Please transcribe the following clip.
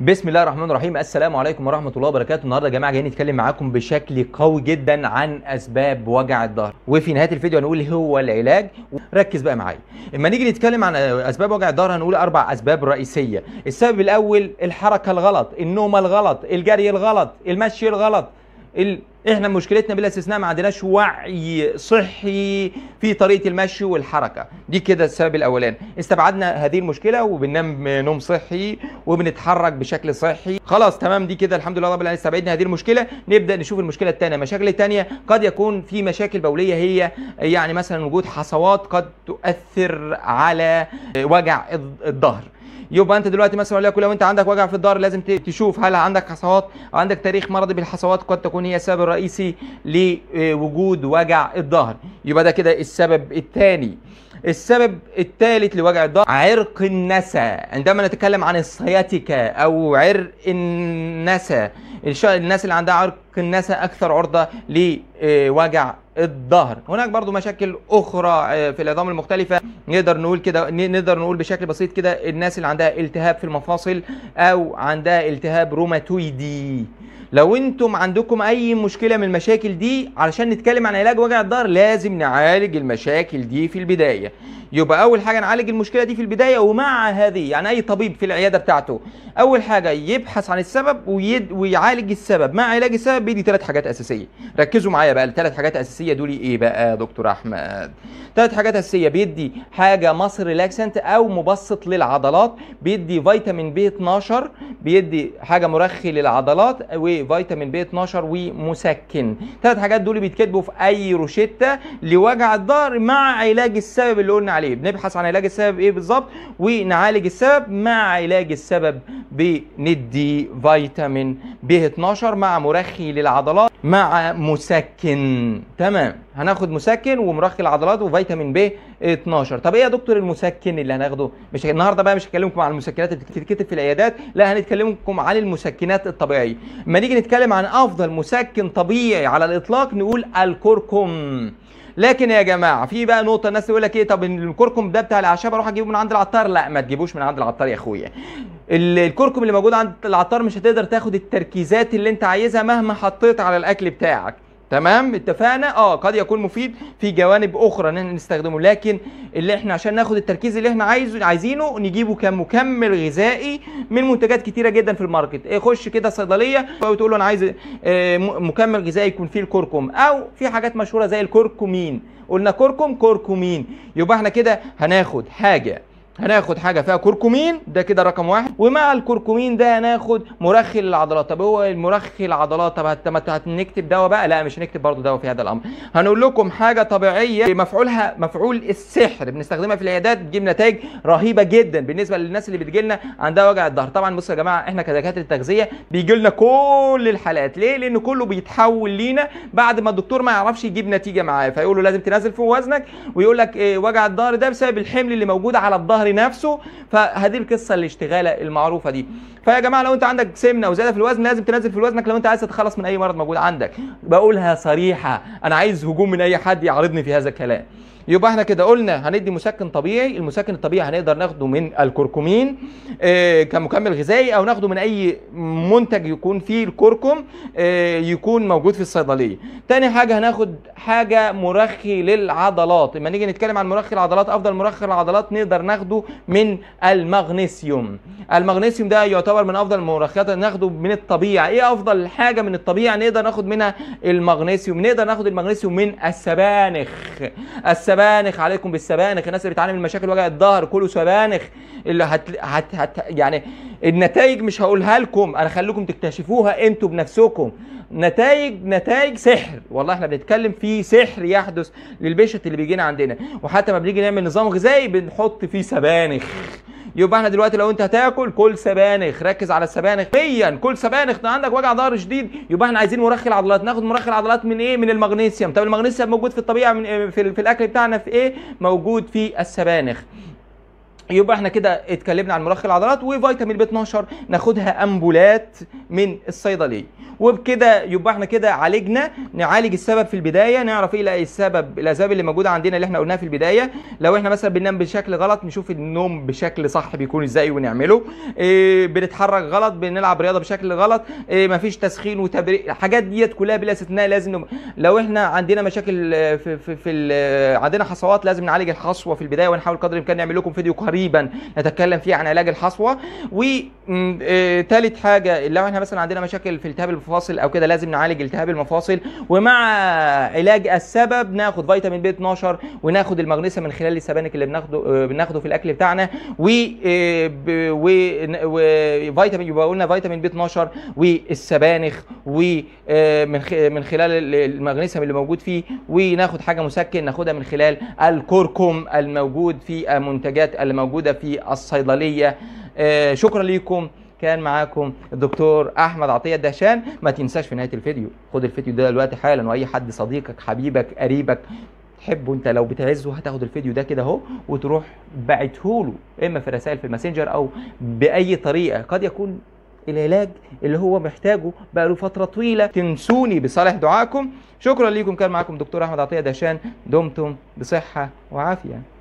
بسم الله الرحمن الرحيم السلام عليكم ورحمه الله وبركاته النهارده يا جماعه جايين نتكلم معاكم بشكل قوي جدا عن اسباب وجع الظهر وفي نهايه الفيديو هنقول إيه هو العلاج ركز بقى معايا اما نيجي نتكلم عن اسباب وجع الظهر هنقول اربع اسباب رئيسيه السبب الاول الحركه الغلط النوم الغلط الجري الغلط المشي الغلط ال... احنا مشكلتنا بلا استثناء ما عندناش وعي صحي في طريقه المشي والحركه دي كده السبب الاولاني استبعدنا هذه المشكله وبننام نوم صحي وبنتحرك بشكل صحي خلاص تمام دي كده الحمد لله رب العالمين استبعدنا هذه المشكله نبدا نشوف المشكله الثانيه المشاكل الثانيه قد يكون في مشاكل بوليه هي يعني مثلا وجود حصوات قد تؤثر على وجع الظهر يبقى انت دلوقتي مثلا وليكن لو انت عندك وجع في الظهر لازم تشوف هل عندك حصوات او عندك تاريخ مرضي بالحصوات قد تكون هي السبب الرئيسي لوجود وجع الظهر يبقى ده كده السبب الثاني السبب الثالث لوجع الظهر عرق النسا عندما نتكلم عن السياتيكا او عرق النسا الناس اللي عندها عرق النسا اكثر عرضه لوجع الظهر هناك برضو مشاكل اخرى آه، في العظام المختلفه نقدر نقول كده نقدر نقول بشكل بسيط كده الناس اللي عندها التهاب في المفاصل او عندها التهاب روماتويدي لو انتم عندكم اي مشكله من المشاكل دي علشان نتكلم عن علاج وجع الظهر لازم نعالج المشاكل دي في البدايه يبقى اول حاجه نعالج المشكله دي في البدايه ومع هذه يعني اي طبيب في العياده بتاعته اول حاجه يبحث عن السبب ويد... ويعالج السبب مع علاج السبب بيدي ثلاث حاجات اساسيه ركزوا معايا بقى ثلاث حاجات اساسيه الاساسيه دول ايه بقى يا دكتور احمد ثلاث حاجات اساسيه بيدي حاجه مصر ريلاكسنت او مبسط للعضلات بيدي فيتامين بي 12 بيدي حاجه مرخي للعضلات وفيتامين بي 12 ومسكن ثلاث حاجات دول بيتكتبوا في اي روشته لوجع الظهر مع علاج السبب اللي قلنا عليه بنبحث عن علاج السبب ايه بالظبط ونعالج السبب مع علاج السبب بندي فيتامين بي 12 مع مرخي للعضلات مع مسكن تمام هناخد مسكن ومرخي العضلات وفيتامين ب 12 طب ايه يا دكتور المسكن اللي هناخده مش النهارده بقى مش هكلمكم عن المسكنات اللي بتتكتب في العيادات لا هنتكلمكم عن المسكنات الطبيعيه اما نيجي نتكلم عن افضل مسكن طبيعي على الاطلاق نقول الكركم لكن يا جماعه في بقى نقطه الناس يقول لك ايه طب الكركم ده بتاع الاعشاب اروح اجيبه من عند العطار لا ما تجيبوش من عند العطار يا اخويا الكركم اللي موجود عند العطار مش هتقدر تاخد التركيزات اللي انت عايزها مهما حطيت على الاكل بتاعك تمام اتفقنا اه قد يكون مفيد في جوانب اخرى ان احنا نستخدمه لكن اللي احنا عشان ناخد التركيز اللي احنا عايزه عايزينه نجيبه كمكمل غذائي من منتجات كتيره جدا في الماركت إيه خش كده صيدليه وتقول له انا عايز آه، مكمل غذائي يكون فيه الكركم او في حاجات مشهوره زي الكركمين قلنا كركم كركمين يبقى احنا كده هناخد حاجه هناخد حاجه فيها كركمين ده كده رقم واحد ومع الكركمين ده هناخد مرخي للعضلات طب هو المرخي للعضلات طب هنكتب دواء بقى لا مش هنكتب برضه دواء في هذا الامر هنقول لكم حاجه طبيعيه مفعولها مفعول السحر بنستخدمها في العيادات بتجيب نتائج رهيبه جدا بالنسبه للناس اللي بتجي لنا عندها وجع الظهر طبعا بصوا يا جماعه احنا كدكاتره التغذيه بيجي لنا كل الحالات ليه لان كله بيتحول لينا بعد ما الدكتور ما يعرفش يجيب نتيجه معاه فيقول له لازم تنزل في وزنك ويقول لك إيه وجع الظهر ده بسبب الحمل اللي موجود على الظهر الظهر نفسه فهذه القصه الاشتغاله المعروفه دي فيا جماعه لو انت عندك سمنه وزياده في الوزن لازم تنزل في وزنك لو انت عايز تتخلص من اي مرض موجود عندك بقولها صريحه انا عايز هجوم من اي حد يعارضني في هذا الكلام يبقى احنا كده قلنا هندي مسكن طبيعي المسكن الطبيعي هنقدر ناخده من الكركمين آه، كمكمل غذائي او ناخده من اي منتج يكون فيه الكركم آه، يكون موجود في الصيدليه تاني حاجه هناخد حاجه مرخي للعضلات اما نيجي نتكلم عن مرخي العضلات افضل مرخي للعضلات نقدر ناخده من المغنيسيوم المغنيسيوم ده يعتبر من افضل المرخيات ناخده من الطبيعه ايه افضل حاجه من الطبيعه نقدر ناخد منها المغنيسيوم نقدر ناخد المغنيسيوم من السبانخ السبانخ سبانخ عليكم بالسبانخ الناس اللي بتعاني من مشاكل وجع الظهر كلوا سبانخ اللي هت... هت... هت... يعني النتائج مش هقولها لكم انا خليكم تكتشفوها انتوا بنفسكم نتائج نتائج سحر والله احنا بنتكلم في سحر يحدث للبيشنت اللي بيجينا عندنا وحتى ما بنيجي نعمل نظام غذائي بنحط فيه سبانخ يبقى احنا دلوقتي لو انت هتاكل كل سبانخ ركز على السبانخ ميا كل سبانخ عندك وجع ضهر شديد يبقى احنا عايزين مرخي العضلات ناخد مرخي العضلات من ايه من المغنيسيوم طب المغنيسيوم موجود في الطبيعه من في الاكل بتاعنا في ايه موجود في السبانخ يبقى احنا كده اتكلمنا عن مرخي العضلات وفيتامين ب12 ناخدها امبولات من الصيدليه وبكده يبقى احنا كده عالجنا نعالج السبب في البدايه نعرف ايه السبب الاسباب اللي موجوده عندنا اللي احنا قلناها في البدايه لو احنا مثلا بننام بشكل غلط نشوف النوم بشكل صح بيكون ازاي ونعمله ايه بنتحرك غلط بنلعب رياضه بشكل غلط ايه مفيش تسخين وتبريد الحاجات ديت كلها بلا استثناء لازم لو احنا عندنا مشاكل آه، في, في, في عندنا حصوات لازم نعالج الحصوه في البدايه ونحاول قدر الامكان نعمل لكم فيديو قريب تقريبا نتكلم فيه عن علاج الحصوه وثالث آه، حاجه لو احنا مثلا عندنا مشاكل في التهاب المفاصل او كده لازم نعالج التهاب المفاصل ومع علاج السبب ناخد فيتامين بي 12 وناخد المغنيسيوم من خلال السبانك اللي بناخده آه، بناخده في الاكل بتاعنا و آه، وفيتامين يبقى قلنا فيتامين بي 12 والسبانخ ومن من خلال المغنيسيوم اللي موجود فيه وناخد حاجه مسكن ناخدها من خلال الكركم الموجود في منتجات الموجود موجوده في الصيدليه آه، شكرا لكم كان معاكم الدكتور احمد عطيه الدهشان ما تنساش في نهايه الفيديو خد الفيديو ده دلوقتي حالا واي حد صديقك حبيبك قريبك تحبه انت لو بتعزه هتاخد الفيديو ده كده اهو وتروح بعته له اما في رسائل في الماسنجر او باي طريقه قد يكون العلاج اللي هو محتاجه بقى له فتره طويله تنسوني بصالح دعائكم شكرا ليكم كان معاكم دكتور احمد عطيه دهشان دمتم بصحه وعافيه